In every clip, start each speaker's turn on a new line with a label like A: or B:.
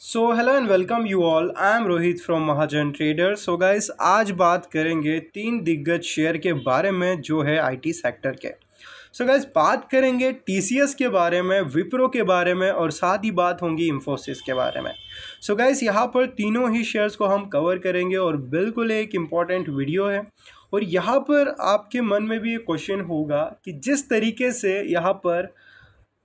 A: so hello and welcome you all I am Rohit from Mahajan trader so guys आज बात करेंगे तीन दिग्गज शेयर के बारे में जो है आईटी सेक्टर के सो so गाइस बात करेंगे टीसीएस के बारे में विप्रो के बारे में और साथ ही बात होंगी इंफोसिस के बारे में सो so गाइस यहाँ पर तीनों ही शेयर्स को हम कवर करेंगे और बिल्कुल एक इम्पॉर्टेंट वीडियो है और यहाँ पर आपके मन में भी एक क्वेश्चन होगा कि जिस तरीके से यहाँ पर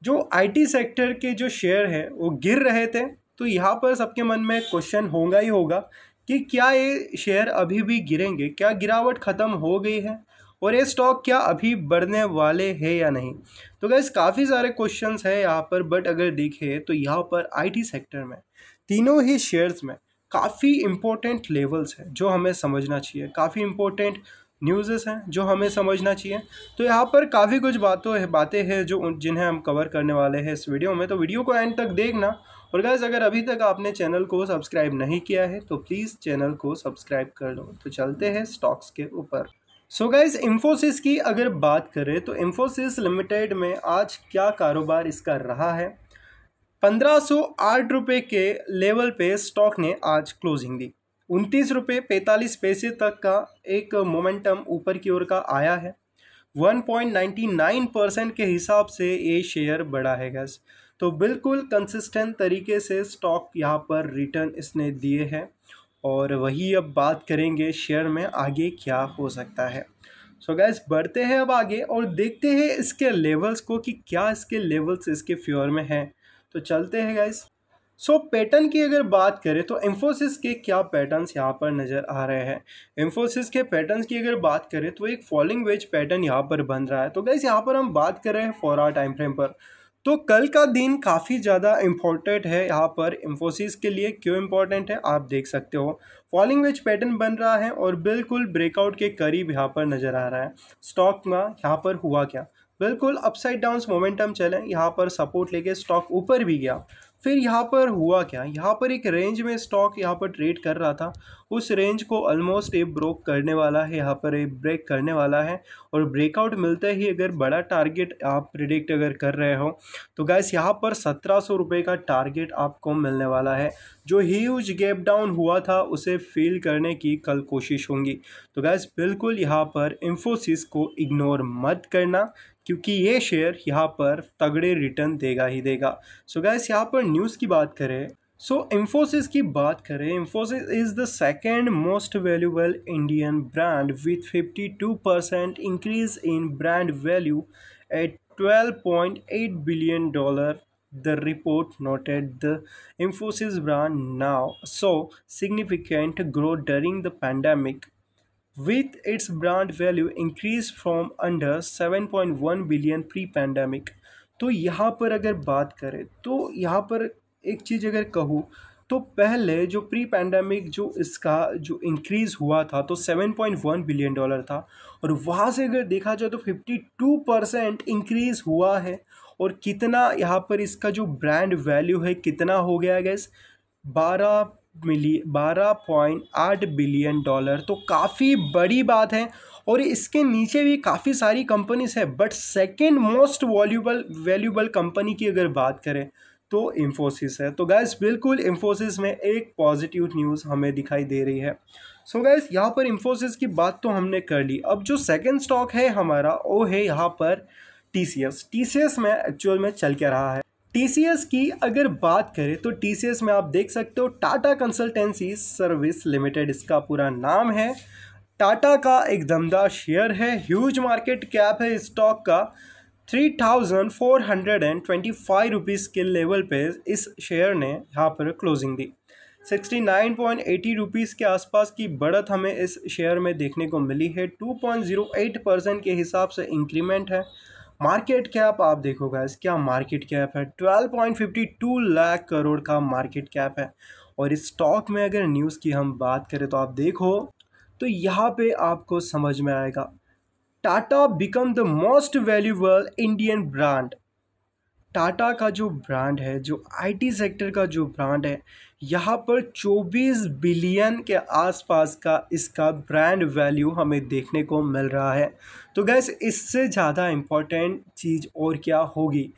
A: जो आईटी सेक्टर के जो शेयर हैं वो गिर रहे थे तो यहाँ पर सबके मन में क्वेश्चन होगा ही होगा कि क्या ये शेयर अभी भी गिरेंगे क्या गिरावट ख़त्म हो गई है और ये स्टॉक क्या अभी बढ़ने वाले हैं या नहीं तो गैस काफ़ी सारे क्वेश्चंस हैं यहाँ पर बट अगर देखें तो यहाँ पर आईटी सेक्टर में तीनों ही शेयर्स में काफ़ी इम्पोर्टेंट लेवल्स हैं जो हमें समझना चाहिए काफ़ी इम्पोर्टेंट न्यूज़ेस हैं जो हमें समझना चाहिए तो यहाँ पर काफ़ी कुछ बातों है बातें हैं जो जिन्हें हम कवर करने वाले हैं इस वीडियो में तो वीडियो को एंड तक देखना और गैस अगर अभी तक आपने चैनल को सब्सक्राइब नहीं किया है तो प्लीज़ चैनल को सब्सक्राइब कर लो तो चलते हैं स्टॉक्स के ऊपर सो गाइज इंफोसिस की अगर बात करें तो इन्फोसिस लिमिटेड में आज क्या कारोबार इसका रहा है पंद्रह सौ आठ रुपये के लेवल पे स्टॉक ने आज क्लोजिंग दी उनतीस रुपये पैंतालीस पैसे तक का एक मोमेंटम ऊपर की ओर का आया है 1.99 परसेंट के हिसाब से ये शेयर बढ़ा है गैस तो बिल्कुल कंसिस्टेंट तरीके से स्टॉक यहाँ पर रिटर्न इसने दिए हैं और वही अब बात करेंगे शेयर में आगे क्या हो सकता है सो so गैस बढ़ते हैं अब आगे और देखते हैं इसके लेवल्स को कि क्या इसके लेवल्स इसके फ्योर में हैं तो चलते हैं गैस सो so, पैटर्न की अगर बात करें तो इंफोसिस के क्या पैटर्न्स यहाँ पर नज़र आ रहे हैं इंफोसिस के पैटर्न्स की अगर बात करें तो एक फॉलिंग वेज पैटर्न यहाँ पर बन रहा है तो गैस यहाँ पर हम बात कर रहे हैं फोर आर टाइम फ्रेम पर तो कल का दिन काफ़ी ज़्यादा इम्पोर्टेंट है यहाँ पर इंफोसिस के लिए क्यों इम्पोर्टेंट है आप देख सकते हो फॉलिंग वेज पैटर्न बन रहा है और बिल्कुल ब्रेकआउट के करीब यहाँ पर नज़र आ रहा है स्टॉक में यहाँ पर हुआ क्या बिल्कुल अपसाइड डाउन मोमेंटम चले यहाँ पर सपोर्ट लेके स्टॉक ऊपर भी गया फिर यहाँ पर हुआ क्या यहाँ पर एक रेंज में स्टॉक यहाँ पर ट्रेड कर रहा था उस रेंज को ऑलमोस्ट ये ब्रोक करने वाला है यहाँ पर ये ब्रेक करने वाला है और ब्रेकआउट मिलते ही अगर बड़ा टारगेट आप प्रिडिक्ट अगर कर रहे हो तो गैस यहाँ पर सत्रह सौ रुपये का टारगेट आपको मिलने वाला है जो ह्यूज गैप डाउन हुआ था उसे फील करने की कल कोशिश होंगी तो गैस बिल्कुल यहाँ पर इन्फोसिस को इग्नोर मत करना क्योंकि ये शेयर यहाँ पर तगड़े रिटर्न देगा ही देगा सो so गैस यहाँ पर न्यूज़ की बात करें सो so, इन्फोसिस की बात करें Infosys is the second most valuable Indian brand with 52 percent increase in brand value at 12.8 billion dollar the report noted the infosys brand now so significant growth during the pandemic with its brand value increase from under 7.1 billion pre pandemic तो यहाँ पर अगर बात करें तो यहाँ पर एक चीज़ अगर कहूँ तो पहले जो प्री पैंडमिक जो इसका जो इंक्रीज़ हुआ था तो 7.1 बिलियन डॉलर था और वहाँ से अगर देखा जाए तो 52 परसेंट इंक्रीज़ हुआ है और कितना यहाँ पर इसका जो ब्रांड वैल्यू है कितना हो गया गैस बारह मिली 12.8 बिलियन डॉलर तो काफ़ी बड़ी बात है और इसके नीचे भी काफ़ी सारी कंपनीज है but second most valuable valuable company की अगर बात करें तो इंफोसिस है तो गैस बिल्कुल इंफोसिस में एक पॉजिटिव न्यूज़ हमें दिखाई दे रही है सो so गैस यहाँ पर इंफोसिस की बात तो हमने कर ली अब जो सेकेंड स्टॉक है हमारा वो है यहाँ पर टी सी एस में एक्चुअल में चल के रहा है टी की अगर बात करें तो टी में आप देख सकते हो टाटा कंसल्टेंसी सर्विस लिमिटेड इसका पूरा नाम है टाटा का एक दमदार शेयर है ह्यूज मार्केट कैप है स्टॉक का three thousand four hundred and twenty five rupees के लेवल पे इस शेयर ने यहाँ पर क्लोजिंग दी sixty nine point eighty rupees के आसपास की बढ़त हमें इस शेयर में देखने को मिली है two point zero eight percent के हिसाब से इंक्रीमेंट है मार्केट कैप आप देखो गैस क्या मार्केट कैप है 12.52 लाख करोड़ का मार्केट कैप है और इस स्टॉक में अगर न्यूज़ की हम बात करें तो आप देखो तो यहाँ पे आपको समझ में आएगा Tata become the most valuable Indian brand Tata का जो ब्रांड है जो आईटी सेक्टर का जो ब्रांड है यहाँ पर 24 बिलियन के आसपास का इसका ब्रांड वैल्यू हमें देखने को मिल रहा है तो गैस इससे ज़्यादा इम्पॉर्टेंट चीज़ और क्या होगी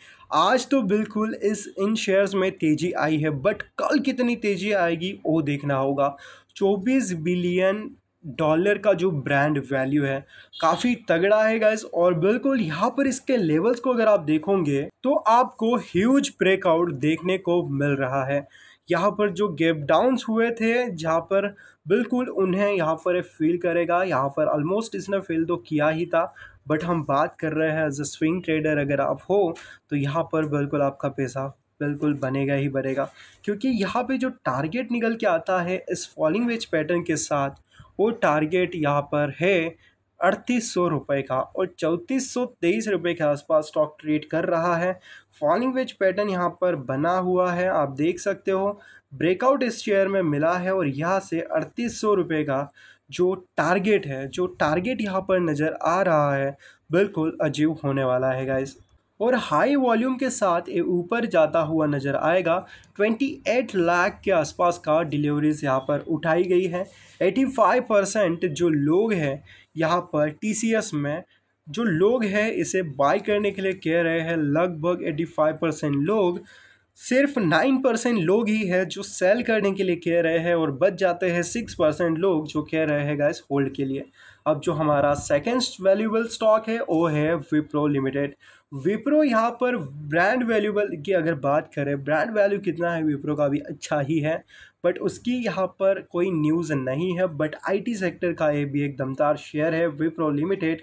A: आज तो बिल्कुल इस इन शेयर्स में तेज़ी आई है बट कल कितनी तेज़ी आएगी वो देखना होगा 24 बिलियन डॉलर का जो ब्रांड वैल्यू है काफ़ी तगड़ा है गाइज और बिल्कुल यहाँ पर इसके लेवल्स को अगर आप देखोगे तो आपको ह्यूज ब्रेकआउट देखने को मिल रहा है यहाँ पर जो गेप डाउन्स हुए थे जहाँ पर बिल्कुल उन्हें यहाँ पर फील करेगा यहाँ पर ऑलमोस्ट इसने फील तो किया ही था बट हम बात कर रहे हैं एज अ स्विंग ट्रेडर अगर आप हो तो यहाँ पर बिल्कुल आपका पैसा बिल्कुल बनेगा ही बनेगा क्योंकि यहाँ पे जो टारगेट निकल के आता है इस फॉलिंग वेज पैटर्न के साथ वो टारगेट यहाँ पर है अड़तीस सौ रुपये का और चौंतीस सौ तेईस रुपये के आसपास स्टॉक ट्रेड कर रहा है फॉलिंग वेज पैटर्न यहाँ पर बना हुआ है आप देख सकते हो ब्रेकआउट इस शेयर में मिला है और यहाँ से अड़तीस सौ रुपये का जो टारगेट है जो टारगेट यहाँ पर नज़र आ रहा है बिल्कुल अजीब होने वाला है गाइज़ और हाई वॉल्यूम के साथ ये ऊपर जाता हुआ नज़र आएगा 28 लाख के आसपास का डिलीवरीज यहाँ पर उठाई गई है 85 परसेंट जो लोग हैं यहाँ पर टीसीएस में जो लोग हैं इसे बाई करने के लिए कह रहे हैं लगभग 85 परसेंट लोग सिर्फ नाइन परसेंट लोग ही है जो सेल करने के लिए कह रहे हैं और बच जाते हैं सिक्स परसेंट लोग जो कह रहे हैं गैस होल्ड के लिए अब जो हमारा सेकेंड वैल्यूबल स्टॉक है वो है विप्रो लिमिटेड विप्रो यहाँ पर ब्रांड वैल्यूबल की अगर बात करें ब्रांड वैल्यू कितना है विप्रो का भी अच्छा ही है बट उसकी यहाँ पर कोई न्यूज़ नहीं है बट आईटी सेक्टर का ये भी एक दमदार शेयर है विप्रो लिमिटेड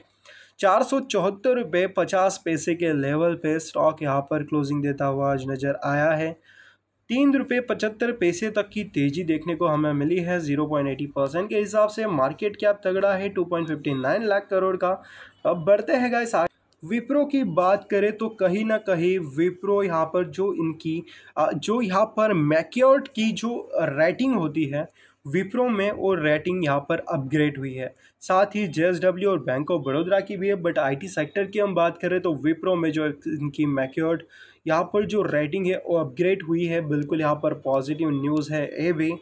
A: चार सौ चौहत्तर रुपये पचास पैसे के लेवल पे स्टॉक यहाँ पर क्लोजिंग देता हुआ आज नज़र आया है तीन रुपये पचहत्तर पैसे तक की तेजी देखने को हमें मिली है 0.80 परसेंट के हिसाब से मार्केट कैप तगड़ा है 2.59 लाख करोड़ का अब बढ़ते हैं गाइस विप्रो की बात करें तो कहीं ना कहीं विप्रो यहाँ पर जो इनकी जो यहाँ पर मैक्योर्ट की जो रेटिंग होती है विप्रो में वो रेटिंग यहाँ पर अपग्रेड हुई है साथ ही जे और बैंक ऑफ बड़ौदा की भी है बट आईटी सेक्टर की हम बात करें तो विप्रो में जो इनकी मैक्योर्ड यहाँ पर जो रेटिंग है वो अपग्रेड हुई है बिल्कुल यहाँ पर पॉजिटिव न्यूज़ है ये भी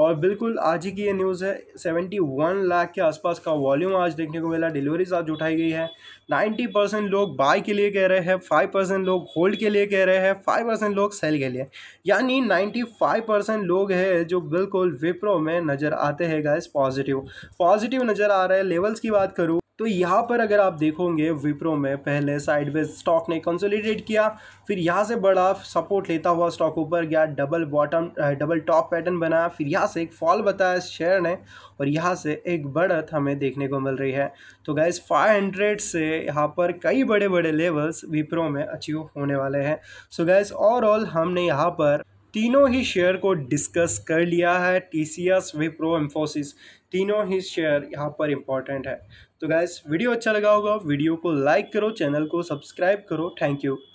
A: और बिल्कुल आज ही की ये न्यूज़ है सेवेंटी वन लाख के आसपास का वॉल्यूम आज देखने को मिला डिलीवरीज आज उठाई गई है नाइन्टी परसेंट लोग बाय के लिए कह रहे हैं फाइव परसेंट लोग होल्ड के लिए कह रहे हैं फाइव परसेंट लोग सेल के लिए यानी नाइन्टी फाइव परसेंट लोग हैं जो बिल्कुल विप्रो में नज़र आते हैं गाइस पॉजिटिव पॉजिटिव नज़र आ रहा है लेवल्स की बात करूँ तो यहाँ पर अगर आप देखोगे विप्रो में पहले साइडवेज स्टॉक ने कंसोलिडेट किया फिर यहाँ से बड़ा सपोर्ट लेता हुआ स्टॉक ऊपर गया double bottom double top pattern बनाया फिर यहाँ से एक फॉल बताया शेयर ने और यहाँ से एक बढ़त हमें देखने को मिल रही है तो गैस 500 से यहाँ पर कई बड़े बड़े लेवल्स विप्रो में अचीव होने वाले हैं सो गैस ओवरऑल हमने यहाँ पर तीनों ही शेयर को डिस्कस कर लिया है T C S Wipro Mphasis तीनों ही शेयर यहाँ पर इम्पॉर्टेंट है तो गैस वीडियो अच्छा लगा होगा वीडियो को लाइक करो चैनल को सब्सक्राइब करो थैंक यू